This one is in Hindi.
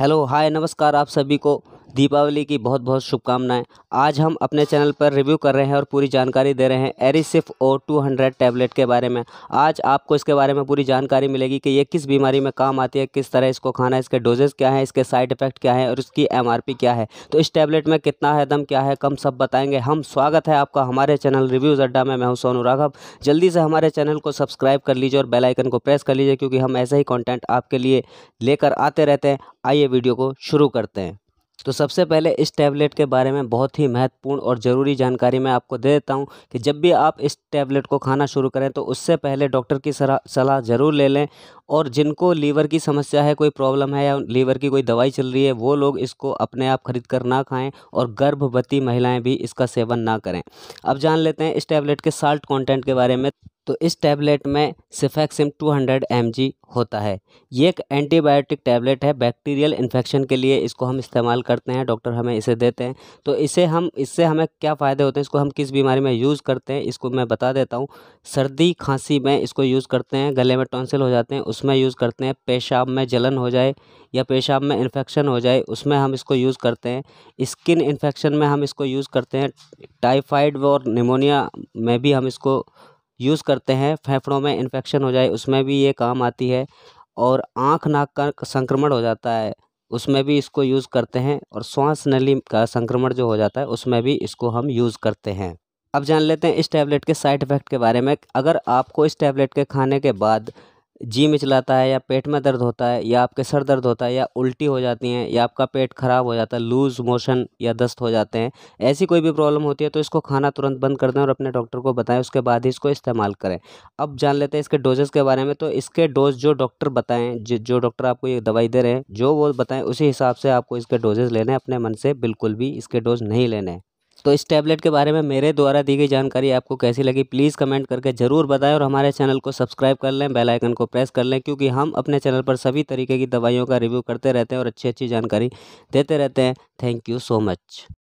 हेलो हाय नमस्कार आप सभी को दीपावली की बहुत बहुत शुभकामनाएं आज हम अपने चैनल पर रिव्यू कर रहे हैं और पूरी जानकारी दे रहे हैं एरिसिफ ओ टू हंड्रेड टैबलेट के बारे में आज आपको इसके बारे में पूरी जानकारी मिलेगी कि ये किस बीमारी में काम आती है किस तरह इसको खाना है इसके डोजेज क्या है इसके साइड इफेक्ट क्या है और इसकी एम क्या है तो इस टैबलेट में कितना है दम क्या है कम सब बताएंगे हम स्वागत है आपका हमारे चैनल रिव्यूज़ अड्डा में मैं हूँ सोनू राघव जल्दी से हमारे चैनल को सब्सक्राइब कर लीजिए और बेलाइकन को प्रेस कर लीजिए क्योंकि हम ऐसे ही कॉन्टेंट आपके लिए लेकर आते रहते हैं आइए वीडियो को शुरू करते हैं तो सबसे पहले इस टैबलेट के बारे में बहुत ही महत्वपूर्ण और ज़रूरी जानकारी मैं आपको दे देता हूँ कि जब भी आप इस टैबलेट को खाना शुरू करें तो उससे पहले डॉक्टर की सलाह ज़रूर ले लें और जिनको लीवर की समस्या है कोई प्रॉब्लम है या लीवर की कोई दवाई चल रही है वो लोग इसको अपने आप खरीद कर ना खाएं और गर्भवती महिलाएं भी इसका सेवन ना करें अब जान लेते हैं इस टैबलेट के साल्ट कंटेंट के बारे में तो इस टैबलेट में सिफेक्सिम 200 हंड्रेड होता है ये एक एंटीबायोटिक टैबलेट है बैक्टीरियल इन्फेक्शन के लिए इसको हम इस्तेमाल करते हैं डॉक्टर हमें इसे देते हैं तो इसे हम इससे हमें क्या फ़ायदे होते हैं इसको हम किस बीमारी में यूज़ करते हैं इसको मैं बता देता हूँ सर्दी खांसी में इसको यूज़ करते हैं गले में टॉन्सिल हो जाते हैं उस उसमें यूज़ करते हैं पेशाब में जलन हो जाए या पेशाब में इन्फेक्शन हो जाए उसमें हम इसको यूज़ करते हैं स्किन इन्फेक्शन में हम इसको यूज़ करते हैं टाइफाइड और निमोनिया में भी हम इसको यूज़ करते हैं फेफड़ों में इन्फेक्शन हो जाए उसमें भी ये काम आती है और आँख नाक का संक्रमण हो जाता है उसमें भी इसको यूज़ करते हैं और श्वास नली का संक्रमण जो हो जाता है उसमें भी इसको हम यूज़ करते हैं अब जान लेते हैं इस टैबलेट के साइड इफ़ेक्ट के बारे में अगर आपको इस टैबलेट के खाने के बाद जी मिचलाता है या पेट में दर्द होता है या आपके सर दर्द होता है या उल्टी हो जाती हैं या आपका पेट ख़राब हो जाता है लूज़ मोशन या दस्त हो जाते हैं ऐसी कोई भी प्रॉब्लम होती है तो इसको खाना तुरंत बंद कर दें और अपने डॉक्टर को बताएं उसके बाद ही इसको इस्तेमाल करें अब जान लेते हैं इसके डोजेज़ के बारे में तो इसके डोज जो डॉक्टर बताएँ जो डॉक्टर आपको ये दवाई दे रहे हैं जो वो बताएँ उसी हिसाब से आपको इसके डोजेज़ लेने अपने मन से बिल्कुल भी इसके डोज नहीं लेने तो इस टैबलेट के बारे में मेरे द्वारा दी गई जानकारी आपको कैसी लगी प्लीज़ कमेंट करके ज़रूर बताएं और हमारे चैनल को सब्सक्राइब कर लें बेल आइकन को प्रेस कर लें क्योंकि हम अपने चैनल पर सभी तरीके की दवाइयों का रिव्यू करते रहते हैं और अच्छी अच्छी जानकारी देते रहते हैं थैंक यू सो मच